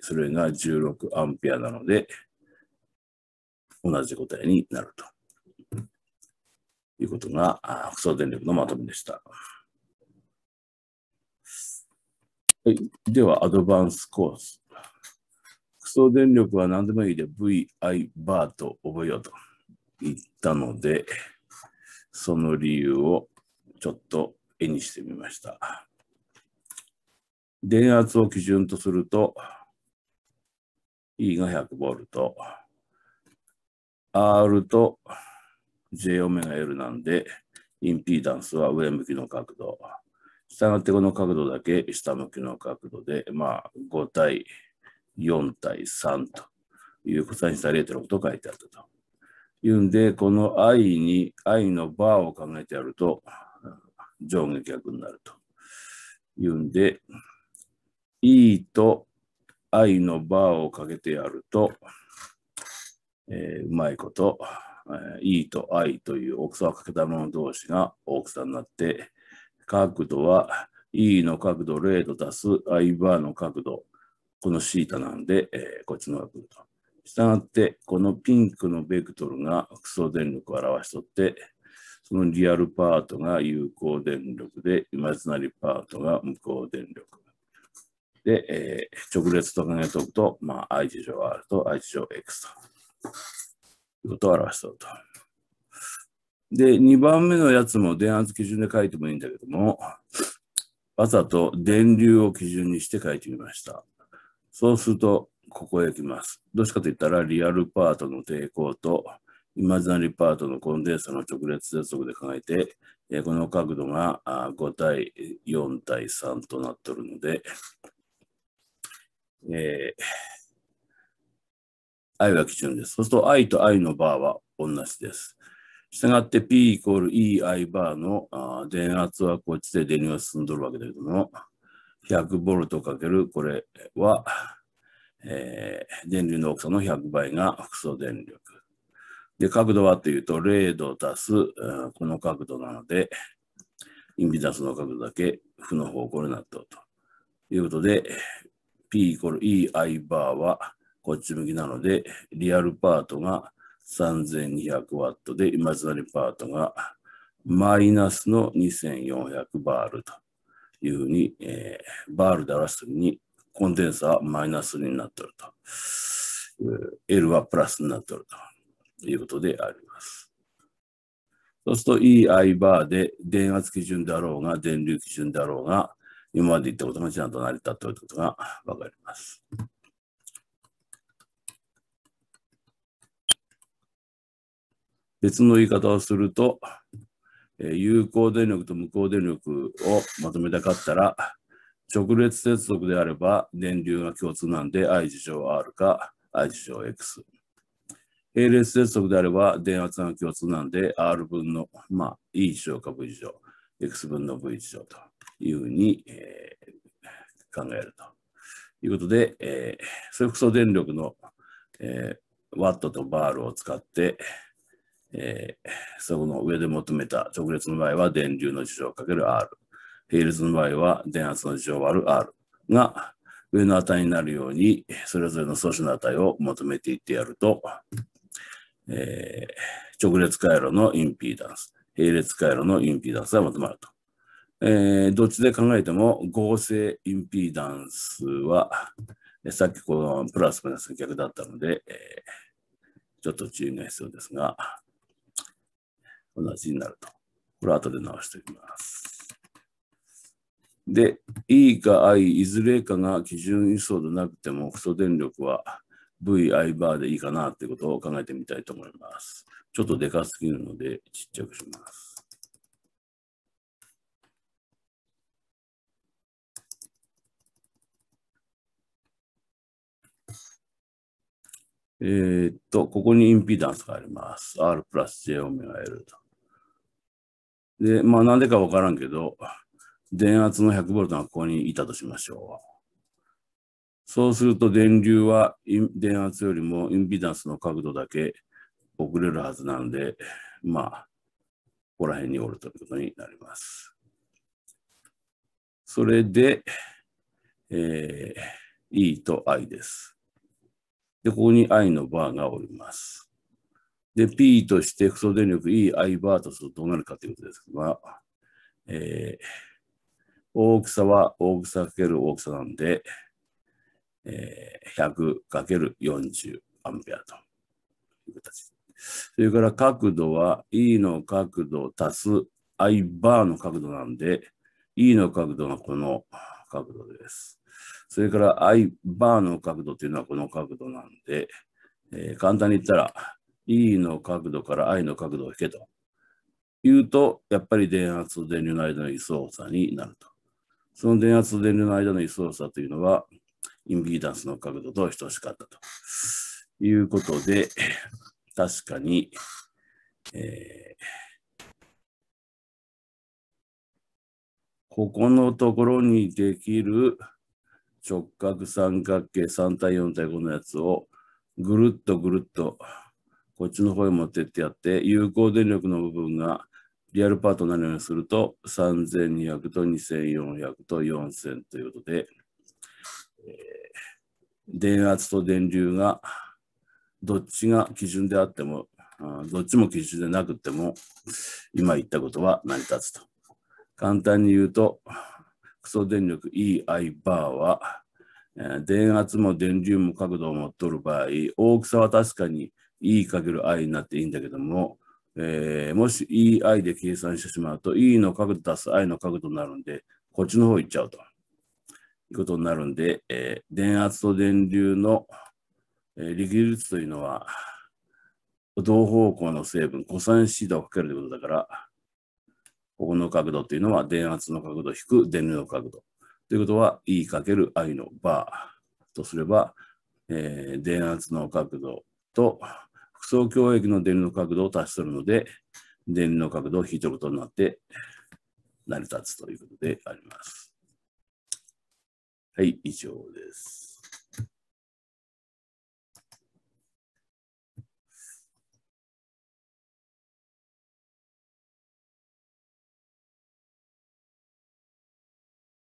それが16アンペアなので、同じ答えになると。いうことが、複素電力のまとめでした。はい、では、アドバンスコース。複素電力は何でもいいで VI バーと覚えようと言ったので、その理由をちょっと絵にしてみました。電圧を基準とすると、E が1 0 0ト。R と J オメガ L なんで、インピーダンスは上向きの角度。したがってこの角度だけ下向きの角度で、まあ、5対4対3という答えにした0.6と書いてあったと。いうんで、この i に、i のバーを考えてやると、上下逆になると。いうんで、e と愛のバーをかけてやると、えー、うまいこと、えー、と愛という大きさをかけたもの同士が大きさになって、角度は E の角度0と足す I バーの角度、このシータなんで、えー、こっちのが来ると。したがって、このピンクのベクトルが複素電力を表しとって、そのリアルパートが有効電力で、イマジナリパートが無効電力。で、えー、直列と考えておくと、まあ、i 事乗 r と i 事乗 x ということを表しておると。で、2番目のやつも電圧基準で書いてもいいんだけども、わざと電流を基準にして書いてみました。そうすると、ここへ行きます。どっちかと言ったら、リアルパートの抵抗と、イマジナリーパートのコンデンサの直列接続で考えて、この角度が5対4対3となってるので、えー、愛は基準です。そうすると愛と愛のバーは同じです。したがって P イコール EI バーのあー電圧はこっちで電流が進んどるわけだけども、100ボルトかけるこれは、えー、電流の大きさの100倍が複素電力。で、角度はというと0度足す、この角度なので、インビダンスの角度だけ負の方向になったということで、P イコール EI バーはこっち向きなので、リアルパートが 3200W で、イマジナリパートがマイナスの2400バールというふうに、えー、バールで表すときに、コンデンサーはマイナスになっていると。L はプラスになっているということであります。そうすると EI バーで電圧基準だろうが電流基準だろうが今まで言ったことがちゃんと成り立っていることがわかります。別の言い方をすると、え有効電力と無効電力をまとめたかったら、直列接続であれば電流が共通なんで I 事乗 R か I 事乗 X。並列接続であれば電圧が共通なんで R 分の、まあ、E 事乗か V 事乗、X 分の V 事乗と。いうふうに、えー、考えるということで、えー、それこそ電力の、えー、ワットとバールを使って、えー、その上で求めた直列の場合は電流の事情をかける R、並列の場合は電圧の事情を割る R が上の値になるように、それぞれの素子の値を求めていってやると、えー、直列回路のインピーダンス、並列回路のインピーダンスが求まると。えー、どっちで考えても合成インピーダンスは、さっきこのプラスマイナス逆だったので、えー、ちょっと注意が必要ですが、同じになると。これは後で直しておきます。で、E か I いずれかが基準輸送でなくても、基礎電力は VI バーでいいかなってことを考えてみたいと思います。ちょっとでかすぎるのでちっちゃくします。えー、っと、ここにインピダンスがあります。R プラス J オメガ L と。で、まあなんでかわからんけど、電圧の1 0 0トがここにいたとしましょう。そうすると電流は電圧よりもインピダンスの角度だけ遅れるはずなんで、まあ、ここら辺におるということになります。それで、えー、E と I です。で、ここに I のバーがおります。で、P としてクソ電力 EI バーとするとどうなるかということですが、えー、大きさは大きさかける大きさなんで、えー、100×40 アンペアという形。それから角度は E の角度足す I バーの角度なんで、E の角度がこの角度です。それから I バーの角度というのはこの角度なんで、えー、簡単に言ったら E の角度から I の角度を引けと言うと、やっぱり電圧と電流の間の位相差になると。その電圧と電流の間の位相差というのは、インビーダンスの角度と等しかったということで、確かに、えー、ここのところにできる直角三角形3対4対5のやつをぐるっとぐるっとこっちの方へ持ってってやって有効電力の部分がリアルパートナーのようにすると3200と2400と4000ということで、えー、電圧と電流がどっちが基準であってもどっちも基準でなくても今言ったことは成り立つと。簡単に言うと送電力 EI バーは、電圧も電流も角度を持っとる場合、大きさは確かに E かける I になっていいんだけども、えー、もし EI で計算してしまうと E の角度足す I の角度になるんで、こっちの方行っちゃうということになるんで、えー、電圧と電流の、えー、力率というのは、同方向の成分、コサインシードをかけるということだから、ここの角度っていうのは電圧の角度引く電流の角度。ということは E かける I のバーとすれば、えー、電圧の角度と複層共益の電流の角度を足しとるので、電流の角度を引いてることになって成り立つということであります。はい、以上です。